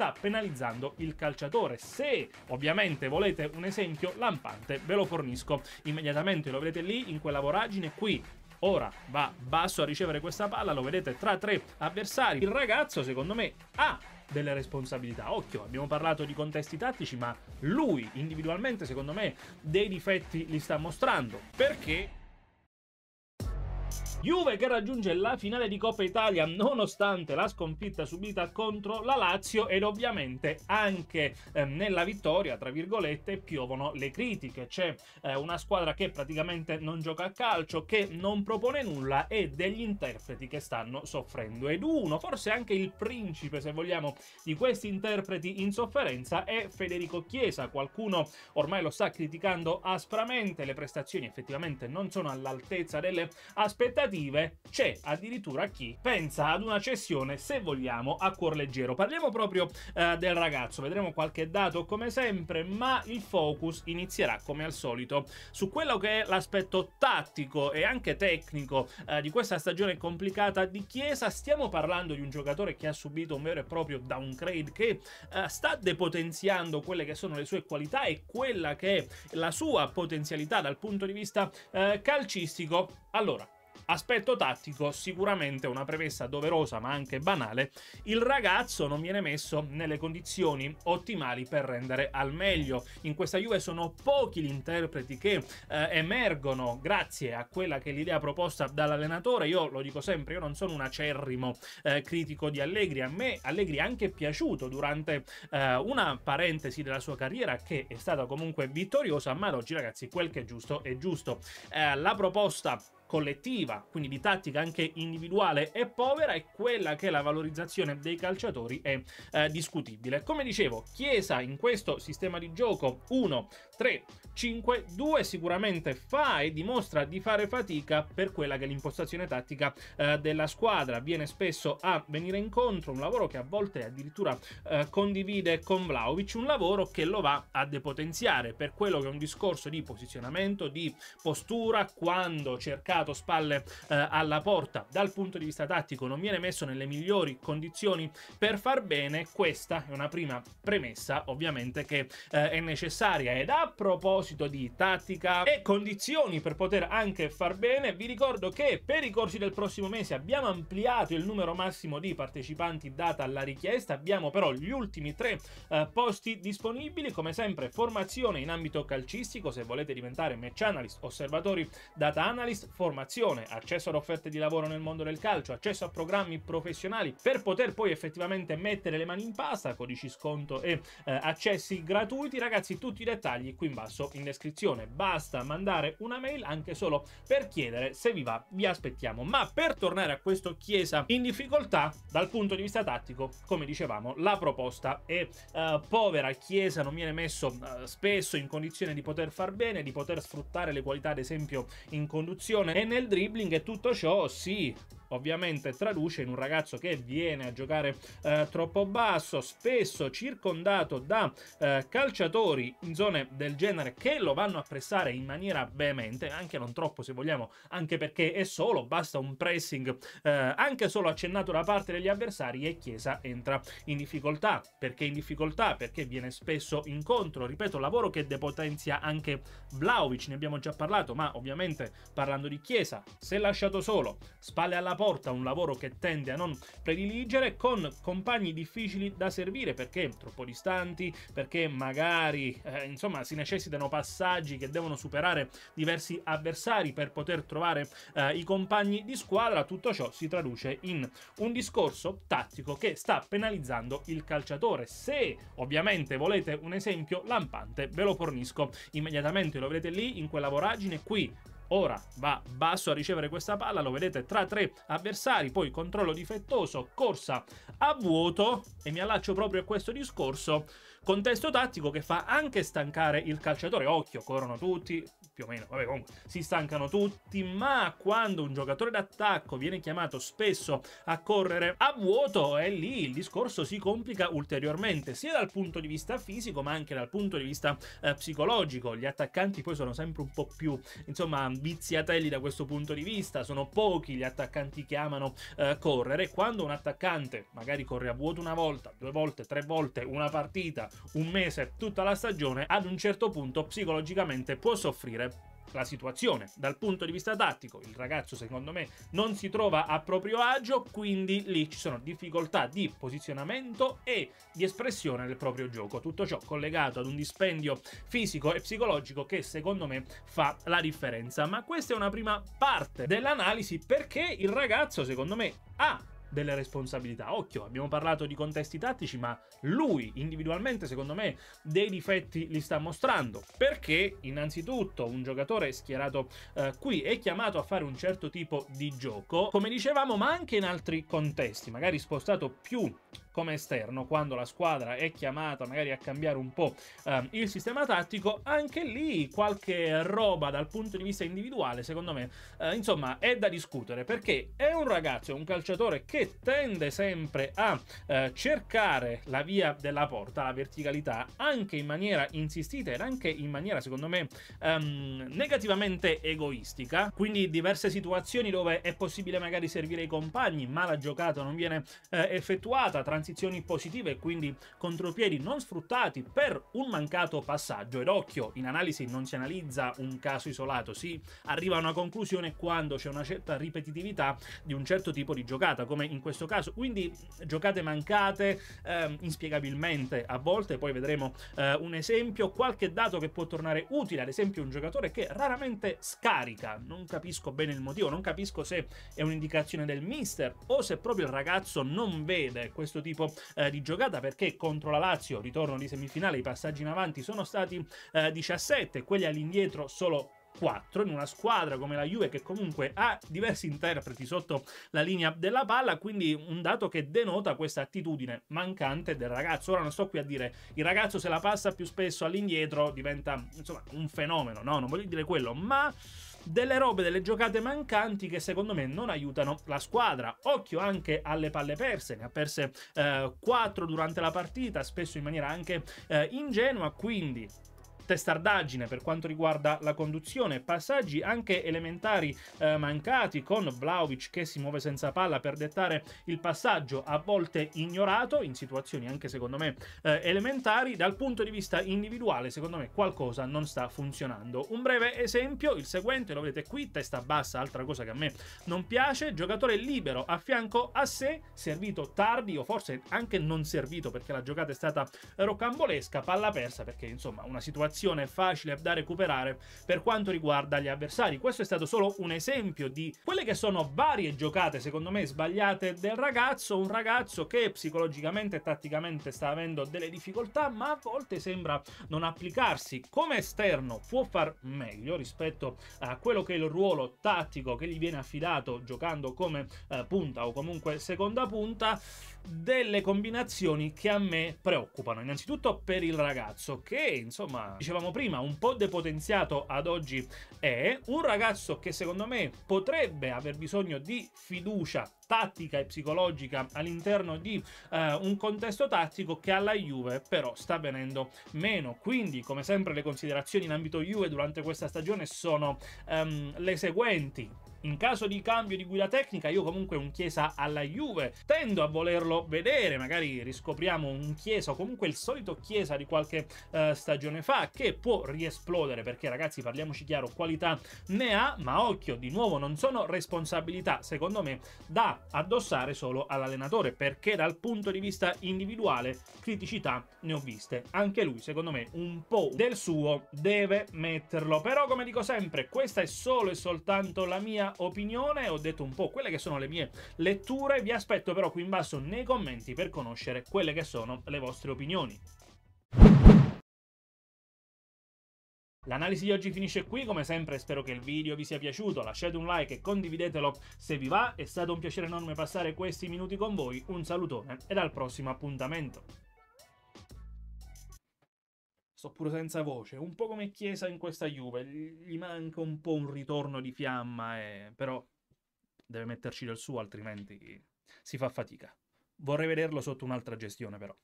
sta penalizzando il calciatore. Se ovviamente volete un esempio lampante, ve lo fornisco immediatamente, lo vedete lì in quella voragine qui ora va basso a ricevere questa palla, lo vedete tra tre avversari. Il ragazzo, secondo me, ha delle responsabilità. Occhio, abbiamo parlato di contesti tattici, ma lui individualmente, secondo me, dei difetti li sta mostrando. Perché Juve che raggiunge la finale di Coppa Italia nonostante la sconfitta subita contro la Lazio ed ovviamente anche eh, nella vittoria, tra virgolette, piovono le critiche. C'è eh, una squadra che praticamente non gioca a calcio, che non propone nulla e degli interpreti che stanno soffrendo. Ed uno, forse anche il principe se vogliamo, di questi interpreti in sofferenza è Federico Chiesa. Qualcuno ormai lo sta criticando aspramente, le prestazioni effettivamente non sono all'altezza delle aspettative alternative c'è addirittura chi pensa ad una cessione, se vogliamo, a cuor leggero. Parliamo proprio eh, del ragazzo, vedremo qualche dato come sempre, ma il focus inizierà come al solito su quello che è l'aspetto tattico e anche tecnico eh, di questa stagione complicata di Chiesa. Stiamo parlando di un giocatore che ha subito un vero e proprio downgrade che eh, sta depotenziando quelle che sono le sue qualità e quella che è la sua potenzialità dal punto di vista eh, calcistico. Allora, Aspetto tattico, sicuramente una premessa doverosa ma anche banale, il ragazzo non viene messo nelle condizioni ottimali per rendere al meglio. In questa Juve sono pochi gli interpreti che eh, emergono grazie a quella che è l'idea proposta dall'allenatore. Io lo dico sempre, io non sono un acerrimo eh, critico di Allegri, a me Allegri è anche piaciuto durante eh, una parentesi della sua carriera che è stata comunque vittoriosa, ma ad oggi ragazzi quel che è giusto è giusto. Eh, la proposta collettiva, quindi di tattica anche individuale è povera, e quella che la valorizzazione dei calciatori è eh, discutibile. Come dicevo, Chiesa in questo sistema di gioco 1, 3, 5, 2 sicuramente fa e dimostra di fare fatica per quella che è l'impostazione tattica eh, della squadra, viene spesso a venire incontro, un lavoro che a volte addirittura eh, condivide con Vlaovic, un lavoro che lo va a depotenziare per quello che è un discorso di posizionamento, di postura, quando cercare piazzato spalle eh, alla porta dal punto di vista tattico non viene messo nelle migliori condizioni per far bene, questa è una prima premessa ovviamente che eh, è necessaria ed a proposito di tattica e condizioni per poter anche far bene vi ricordo che per i corsi del prossimo mese abbiamo ampliato il numero massimo di partecipanti data alla richiesta abbiamo però gli ultimi tre eh, posti disponibili come sempre formazione in ambito calcistico se volete diventare match analyst osservatori data analyst formazione formazione, accesso ad offerte di lavoro nel mondo del calcio, accesso a programmi professionali per poter poi effettivamente mettere le mani in pasta, codici sconto e eh, accessi gratuiti. Ragazzi, tutti i dettagli qui in basso in descrizione. Basta mandare una mail anche solo per chiedere se vi va, vi aspettiamo. Ma per tornare a questo Chiesa in difficoltà, dal punto di vista tattico, come dicevamo, la proposta è eh, povera. Chiesa non viene messo eh, spesso in condizione di poter far bene, di poter sfruttare le qualità ad esempio in conduzione e nel dribbling e tutto ciò, sì, ovviamente traduce in un ragazzo che viene a giocare eh, troppo basso, spesso circondato da eh, calciatori in zone del genere che lo vanno a pressare in maniera veemente, anche non troppo se vogliamo, anche perché è solo, basta un pressing eh, anche solo accennato da parte degli avversari e Chiesa entra in difficoltà. Perché in difficoltà? Perché viene spesso incontro, ripeto, lavoro che depotenzia anche Vlaovic, ne abbiamo già parlato, ma ovviamente parlando di Chiesa, se lasciato solo, spalle alla porta un lavoro che tende a non prediligere con compagni difficili da servire perché troppo distanti, perché magari eh, insomma si necessitano passaggi che devono superare diversi avversari per poter trovare eh, i compagni di squadra, tutto ciò si traduce in un discorso tattico che sta penalizzando il calciatore. Se ovviamente volete un esempio lampante ve lo fornisco immediatamente, lo vedete lì in quella voragine qui ora va basso a ricevere questa palla, lo vedete tra tre avversari, poi controllo difettoso, corsa a vuoto e mi allaccio proprio a questo discorso Contesto tattico che fa anche stancare il calciatore. Occhio, corrono tutti, più o meno, vabbè comunque, si stancano tutti, ma quando un giocatore d'attacco viene chiamato spesso a correre a vuoto, è lì il discorso si complica ulteriormente, sia dal punto di vista fisico, ma anche dal punto di vista eh, psicologico. Gli attaccanti poi sono sempre un po' più, insomma, viziatelli da questo punto di vista, sono pochi gli attaccanti che amano eh, correre. Quando un attaccante magari corre a vuoto una volta, due volte, tre volte, una partita, un mese, tutta la stagione, ad un certo punto psicologicamente può soffrire la situazione dal punto di vista tattico il ragazzo secondo me non si trova a proprio agio quindi lì ci sono difficoltà di posizionamento e di espressione del proprio gioco tutto ciò collegato ad un dispendio fisico e psicologico che secondo me fa la differenza ma questa è una prima parte dell'analisi perché il ragazzo secondo me ha delle responsabilità. Occhio, abbiamo parlato di contesti tattici, ma lui individualmente, secondo me, dei difetti li sta mostrando. Perché, innanzitutto, un giocatore schierato eh, qui è chiamato a fare un certo tipo di gioco, come dicevamo, ma anche in altri contesti, magari spostato più come esterno, quando la squadra è chiamata magari a cambiare un po' eh, il sistema tattico, anche lì qualche roba dal punto di vista individuale, secondo me, eh, insomma, è da discutere perché è un ragazzo, è un calciatore che tende sempre a eh, cercare la via della porta, la verticalità, anche in maniera insistita ed anche in maniera, secondo me, ehm, negativamente egoistica. Quindi diverse situazioni dove è possibile magari servire i compagni, ma la giocata non viene eh, effettuata, transizione transizioni positive e quindi contropiedi non sfruttati per un mancato passaggio. Ed occhio, in analisi non si analizza un caso isolato, si arriva a una conclusione quando c'è una certa ripetitività di un certo tipo di giocata, come in questo caso. Quindi giocate mancate eh, inspiegabilmente a volte, poi vedremo eh, un esempio, qualche dato che può tornare utile, ad esempio un giocatore che raramente scarica, non capisco bene il motivo, non capisco se è un'indicazione del mister o se proprio il ragazzo non vede questo tipo tipo eh, di giocata perché contro la Lazio, ritorno di semifinale, i passaggi in avanti sono stati eh, 17, quelli all'indietro solo 4 in una squadra come la Juve che comunque ha diversi interpreti sotto la linea della palla, quindi un dato che denota questa attitudine mancante del ragazzo. Ora non sto qui a dire il ragazzo se la passa più spesso all'indietro diventa insomma un fenomeno, no, non voglio dire quello, ma delle robe, delle giocate mancanti che secondo me non aiutano la squadra. Occhio anche alle palle perse, ne ha perse eh, 4 durante la partita, spesso in maniera anche eh, ingenua, quindi testardaggine per quanto riguarda la conduzione, passaggi anche elementari eh, mancati con Vlaovic che si muove senza palla per dettare il passaggio, a volte ignorato in situazioni anche secondo me eh, elementari, dal punto di vista individuale secondo me qualcosa non sta funzionando. Un breve esempio, il seguente, lo vedete qui, testa bassa, altra cosa che a me non piace, giocatore libero a fianco a sé, servito tardi o forse anche non servito perché la giocata è stata rocambolesca, palla persa perché insomma una situazione posizione facile da recuperare per quanto riguarda gli avversari. Questo è stato solo un esempio di quelle che sono varie giocate, secondo me, sbagliate del ragazzo, un ragazzo che psicologicamente e tatticamente sta avendo delle difficoltà, ma a volte sembra non applicarsi. Come esterno può far meglio rispetto a quello che è il ruolo tattico che gli viene affidato giocando come eh, punta o comunque seconda punta, delle combinazioni che a me preoccupano. Innanzitutto per il ragazzo che, insomma, dicevamo prima, un po' depotenziato ad oggi è, un ragazzo che secondo me potrebbe aver bisogno di fiducia tattica e psicologica all'interno di eh, un contesto tattico che alla Juve però sta venendo meno. Quindi, come sempre, le considerazioni in ambito Juve durante questa stagione sono ehm, le seguenti. In caso di cambio di guida tecnica, io comunque un Chiesa alla Juve tendo a volerlo vedere, magari riscopriamo un Chiesa o comunque il solito Chiesa di qualche eh, stagione fa che può riesplodere perché ragazzi parliamoci chiaro, qualità ne ha, ma occhio, di nuovo non sono responsabilità secondo me da addossare solo all'allenatore, perché dal punto di vista individuale criticità ne ho viste. Anche lui, secondo me, un po' del suo deve metterlo. Però, come dico sempre, questa è solo e soltanto la mia opinione, ho detto un po' quelle che sono le mie letture, vi aspetto però qui in basso nei commenti per conoscere quelle che sono le vostre opinioni. L'analisi di oggi finisce qui, come sempre spero che il video vi sia piaciuto, lasciate un like e condividetelo se vi va, è stato un piacere enorme passare questi minuti con voi, un salutone ed al prossimo appuntamento. Sto pure senza voce, un po' come Chiesa in questa Juve, gli manca un po' un ritorno di fiamma, e... Eh, però deve metterci del suo altrimenti si fa fatica. Vorrei vederlo sotto un'altra gestione però.